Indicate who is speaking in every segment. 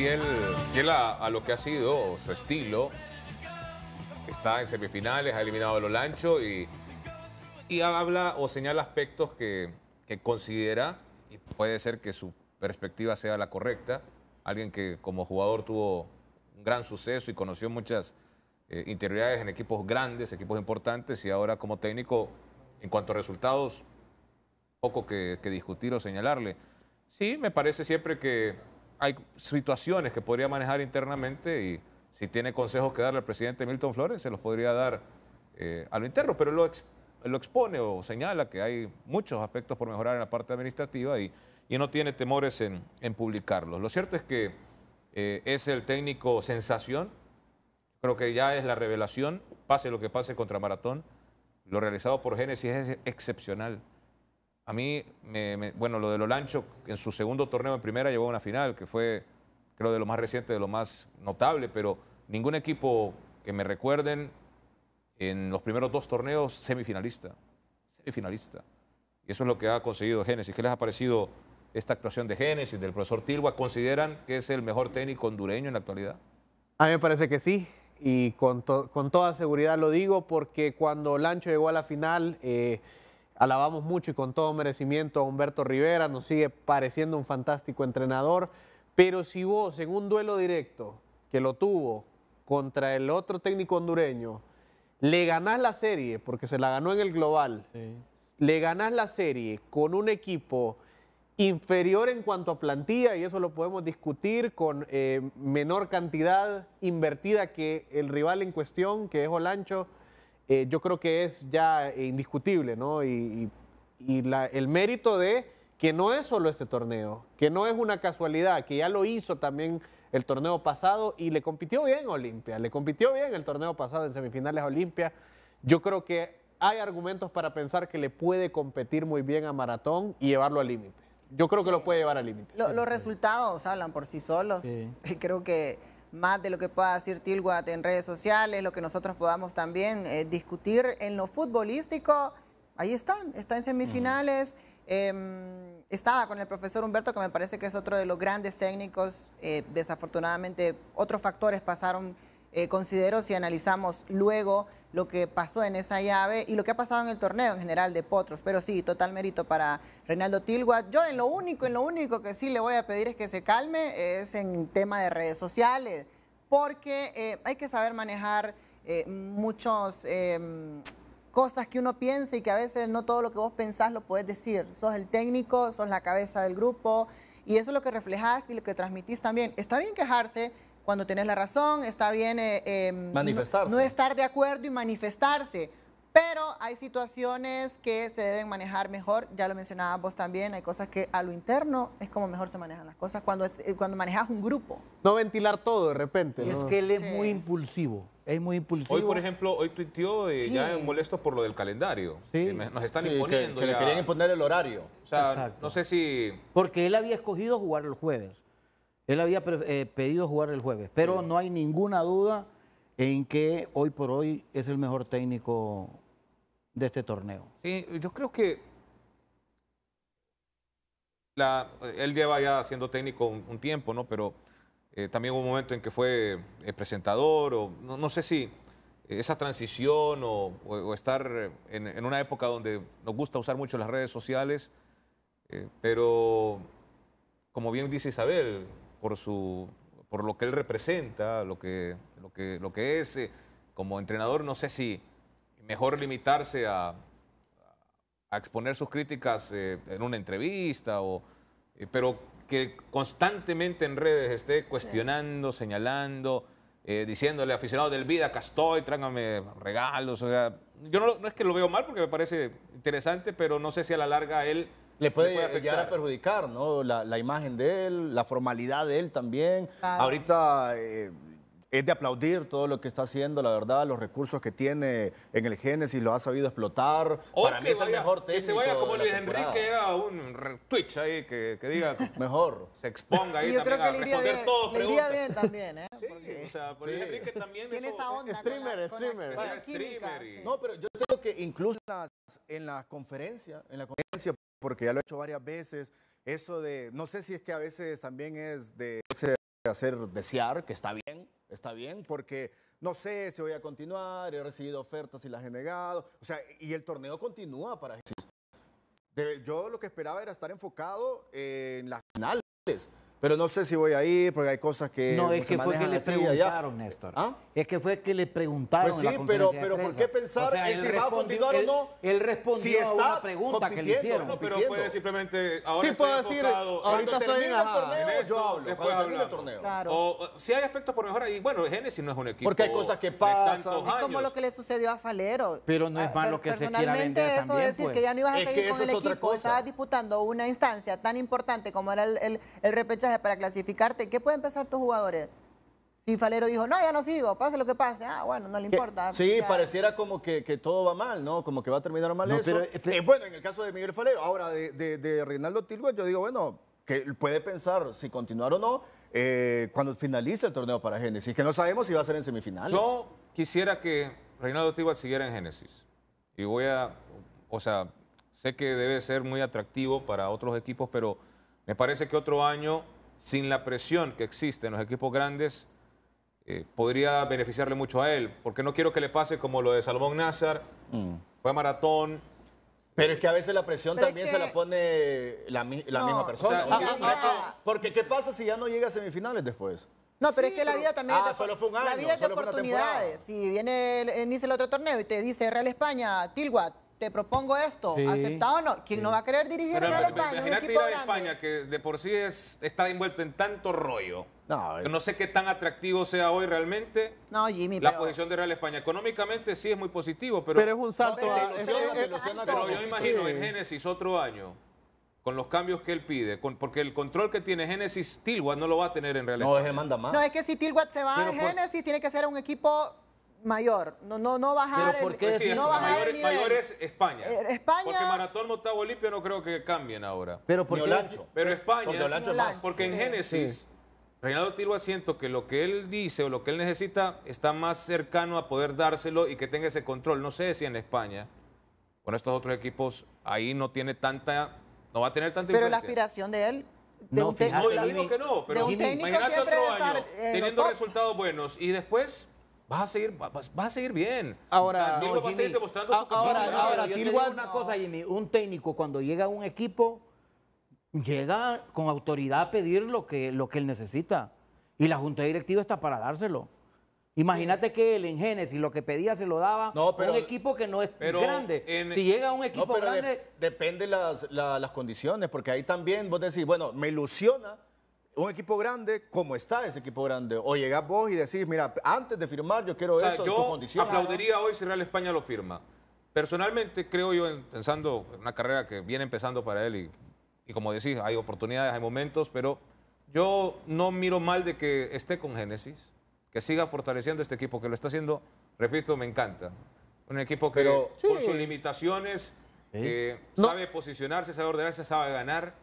Speaker 1: fiel, él, a, a, lo que ha sido su estilo. Está en semifinales, ha eliminado a lo lancho y, y habla o señala aspectos que, que considera y puede ser que su perspectiva sea la correcta. Alguien que como jugador tuvo un gran suceso y conoció muchas eh, interioridades en equipos grandes, equipos importantes, y ahora como técnico, en cuanto a resultados, poco que, que discutir o señalarle. Sí, me parece siempre que hay situaciones que podría manejar internamente y si tiene consejos que darle al presidente Milton Flores, se los podría dar eh, a lo interno, pero lo, lo expone o señala que hay muchos aspectos por mejorar en la parte administrativa y, no tiene temores en, publicarlos. Lo cierto es que eh, es el técnico sensación, creo que ya es la revelación, pase lo que pase contra Maratón, lo realizado por Génesis es excepcional. A mí, bueno, lo de Lancho, en su segundo torneo en primera llegó a una final, que fue, creo, de lo más reciente, de lo más notable, pero ningún equipo que me recuerden en los primeros dos torneos semifinalista. Semifinalista. Y eso es lo que ha conseguido Génesis. ¿Qué les ha parecido esta actuación de Génesis, del profesor Tilwa? ¿Consideran que es el
Speaker 2: mejor técnico hondureño en la actualidad? A mí me parece que sí. Y con, toda seguridad lo digo porque cuando Lancho llegó a la final... Eh, Alabamos mucho y con todo merecimiento a Humberto Rivera, nos sigue pareciendo un fantástico entrenador, pero si vos en un duelo directo que lo tuvo contra el otro técnico hondureño, le ganás la serie, porque se la ganó en el global, le ganás la serie con un equipo inferior en cuanto a plantilla, y eso lo podemos discutir con eh, menor cantidad invertida que el rival en cuestión, que es Olancho, eh, yo creo que es ya indiscutible, ¿no? Y, el mérito de que no es solo este torneo, que no es una casualidad, que ya lo hizo también el torneo pasado y le compitió bien a Olimpia, le compitió bien el torneo pasado en semifinales a Olimpia. Yo creo que hay argumentos para pensar que le puede competir muy bien a Maratón y llevarlo al límite. Yo creo que lo puede llevar al límite.
Speaker 3: los resultados hablan por sí solos. Sí. Creo que más de lo que pueda decir Tilguat en redes sociales, lo que nosotros podamos también eh, discutir en lo futbolístico. Ahí están, está en semifinales. Em, estaba con el profesor Humberto, que me parece que es otro de los grandes técnicos. Eh, desafortunadamente, otros factores pasaron eh, considero si analizamos luego lo que pasó en esa llave y lo que ha pasado en el torneo en general de Potros. Pero sí, total mérito para Reinaldo Tilguat. Yo en lo único, en lo único que sí le voy a pedir es que se calme es en tema de redes sociales, porque eh, hay que saber manejar eh, muchas em, cosas que uno piensa y que a veces no todo lo que vos pensás lo podés decir. Sos el técnico, sos la cabeza del grupo y eso es lo que reflejás y lo que transmitís también. Está bien quejarse cuando tienes la razón, está bien eh, em, manifestarse. No, estar de acuerdo y manifestarse. Pero hay situaciones que se deben manejar mejor, ya lo mencionabas vos también, hay cosas que a lo interno es como mejor se manejan las cosas cuando, eh, cuando manejas un grupo.
Speaker 2: No ventilar todo de repente. ¿no? Es que él es muy impulsivo, es muy impulsivo. Hoy, por ejemplo,
Speaker 1: hoy tuiteó eh, ya molesto por lo del calendario, sí. nos están imponiendo. Que, le querían imponer el horario. O sea, no sé si...
Speaker 4: Porque él había escogido jugar los jueves. Él había eh, pedido jugar el jueves, pero no hay ninguna duda en que hoy por hoy es el mejor técnico de este torneo.
Speaker 1: Sí, yo creo que él lleva ya siendo técnico un, tiempo, ¿no? Pero eh, también hubo un momento en que fue eh, presentador, o no, sé si esa transición o, estar en, una época donde nos gusta usar mucho las redes sociales, pero como bien dice Isabel, por, su, por lo que él representa, lo que, lo que, lo que es. Eh, como entrenador, no sé si mejor limitarse a, exponer sus críticas eh, en una entrevista, o, eh, pero que constantemente en redes esté cuestionando, señalando, diciéndole aficionado del vida, acá estoy, trángame regalos. yo no, no, es que lo veo mal porque me parece interesante, pero no sé si a la larga él le puede, llegar a
Speaker 4: perjudicar, ¿no? La, la, imagen de él, la formalidad de él también. Ahorita eh, es de aplaudir todo lo que está haciendo, la verdad, los recursos que tiene en el Génesis, lo ha sabido explotar. Para que mí es el mejor técnico Que se vaya como Luis Enrique
Speaker 1: a un Twitch ahí que, que diga. mejor. Se exponga ahí también a responder bien,
Speaker 3: todo preguntas. bien también, ¿eh? Sí, o sea, por Luis Enrique también. es un Streamer, streamer. streamer.
Speaker 4: No, pero yo que incluso en las, en la conferencia, en la conferencia, porque ya lo he hecho varias veces, eso de, no sé si es que a veces también es de hacer desear, que está bien, está bien, porque no sé si voy a continuar, he recibido ofertas y las he negado, o sea, y el torneo continúa para Jesús. Yo lo que esperaba era estar enfocado en las finales, pero no sé si voy a ir porque hay cosas que. No, es que fue que le preguntaron, Néstor. ¿Ah? Es que fue que le preguntaron. Pues sí, pero, pero ¿por qué pensar en si va a continuar o no? Él respondió a una pregunta que le hicieron. No, pero
Speaker 1: puede simplemente. Ahora sí, puedo decir. Ahorita estoy en el torneo, yo hablo. Después hablamos. torneo. Claro. O, si hay aspectos por mejorar. Y bueno, Génesis no es un equipo. Porque hay cosas que pasan. Es como lo que
Speaker 3: le sucedió a Falero. Pero no es ah, malo que se quiera vender eso es decir que pues. ya no ibas a seguir con el equipo. Estabas disputando una instancia tan importante como era el repechaje para clasificarte, ¿qué pueden pensar tus jugadores? Si Falero dijo, no, ya no sigo, pase lo que pase, ah, bueno, no le importa. Sí,
Speaker 4: pareciera como que, todo va mal, ¿no? Como que va a terminar mal eso. Eh, eh, bueno, en el caso de Miguel Falero, ahora de, Reinaldo tilgo yo digo, bueno, que puede pensar si continuar o no eh, cuando finalice el torneo para Génesis, que no sabemos si va a ser en semifinales. Yo
Speaker 1: quisiera que Reinaldo Tilgüe siguiera en Génesis. Y voy a, o sea, sé que debe ser muy atractivo para otros equipos, pero me parece que otro año sin la presión que existe en los equipos grandes, eh, podría beneficiarle mucho a él. Porque no quiero que le pase como lo de Salomón Nazar, mm. fue a maratón, pero es que a veces la presión también se la
Speaker 4: pone la, misma persona. porque ¿qué pasa si ya no llega a semifinales
Speaker 3: después? No, pero es que la vida también ah, solo un año, la vida es oportunidades. Si viene el, inicia el otro torneo y te dice Real España, tilwat te propongo esto, ¿aceptado o no? ¿Quién no va a querer dirigir pero, Real España? Imagínate ir
Speaker 1: España, que de por sí es, está envuelto en tanto rollo. No, sé qué tan atractivo sea hoy realmente. No, Jimmy, La posición de Real España económicamente sí es muy positivo, pero... Pero es un salto.
Speaker 2: pero, a... yo imagino en
Speaker 1: Génesis otro año, con los cambios que él pide, porque el control que tiene Génesis, Tilwat no lo va a tener en realidad. No, es manda más. No, es
Speaker 3: que si Tilwat se va a Génesis, tiene que ser un equipo mayor, no, no, no bajar,
Speaker 1: mayor, mayor, es España. Eh, España. Porque Maratón no octavo no creo que cambien ahora. Pero Pero España. Porque, en Génesis, Reinaldo siento que lo que él dice o lo que él necesita está más cercano a poder dárselo y que tenga ese control. No sé si en España, con estos otros equipos, ahí no tiene tanta, no va a tener tanta Pero la
Speaker 3: aspiración de él no, no, digo que no, pero imagínate otro eh,
Speaker 1: teniendo resultados buenos y después vas a seguir, a seguir bien.
Speaker 4: Ahora, va a seguir demostrando su capacidad. Ahora, ahora Yo digo una cosa, Jimmy, un técnico cuando llega a un equipo, llega con autoridad a pedir lo que, lo que él necesita. Y la junta directiva está para dárselo. Imagínate que el en Génesis lo que pedía se lo daba un equipo que no es grande. si llega a un equipo grande. depende las, las condiciones, porque ahí también vos decís, bueno, me ilusiona un equipo grande, ¿cómo está ese equipo grande? O llegás vos y decís, mira, antes de firmar yo quiero esto yo en tu condición. aplaudiría
Speaker 1: hoy si Real España lo firma. Personalmente creo yo, pensando en una carrera que viene empezando para él y, como decís, hay oportunidades, hay momentos, pero yo no miro mal de que esté con Génesis, que siga fortaleciendo este equipo, que lo está haciendo, repito, me encanta. Un equipo que con sus limitaciones eh, sabe posicionarse, sabe ordenarse, sabe ganar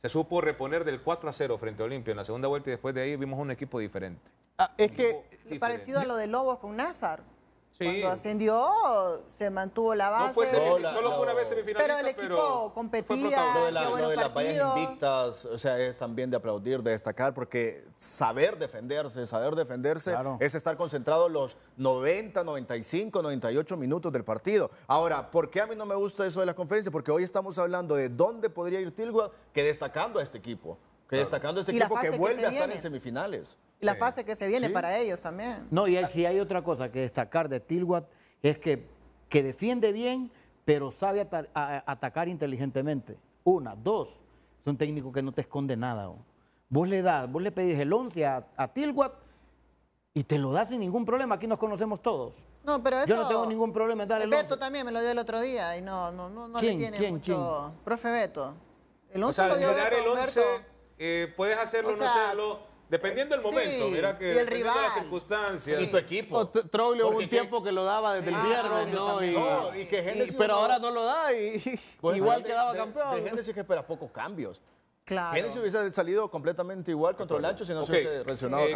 Speaker 1: se supo reponer del 4 a 0 frente a Olimpia en la segunda vuelta y después de ahí vimos un equipo diferente.
Speaker 3: Ah, es que que parecido a lo de Lobos con Nazar. Cuando ascendió, se mantuvo la base. solo fue una vez semifinalista, pero... el equipo competía, de, las vallas
Speaker 4: invictas, o sea, es también de aplaudir, de destacar, porque saber defenderse, saber defenderse es estar concentrado los 90, 95, 98 minutos del partido. Ahora, ¿por qué a mí no me gusta eso de las conferencias? Porque hoy estamos hablando de dónde podría ir Tilgua que destacando a este equipo. Que destacando este equipo que vuelve a estar en semifinales
Speaker 3: la fase que se viene para ellos también. No,
Speaker 4: y si hay otra cosa que destacar de Tilwat es que, que defiende bien, pero sabe atacar inteligentemente. Una, dos, es un técnico que no te esconde nada. Oh. Vos le das, vos le pedís el 11 a, a y te lo das sin ningún problema. Aquí nos conocemos todos. No, pero eso, Yo no tengo
Speaker 3: ningún problema en dar el Beto también me lo dio el otro día y no, no, no, no le tiene mucho. ¿Quién? Profe Beto.
Speaker 1: El 11 o sea, el 11 eh, puedes hacerlo, no Dependiendo del momento, sí, que y el rival. de las circunstancias. Y su equipo. Trollio hubo un tiempo
Speaker 2: que lo daba desde el ah, viernes, ¿no? Y, que Génesis pero ahora no lo da y pues, igual quedaba campeón. De, Génesis
Speaker 4: que espera pocos cambios. Claro. Génesis hubiese salido completamente igual contra el ancho si no se hubiese reaccionado.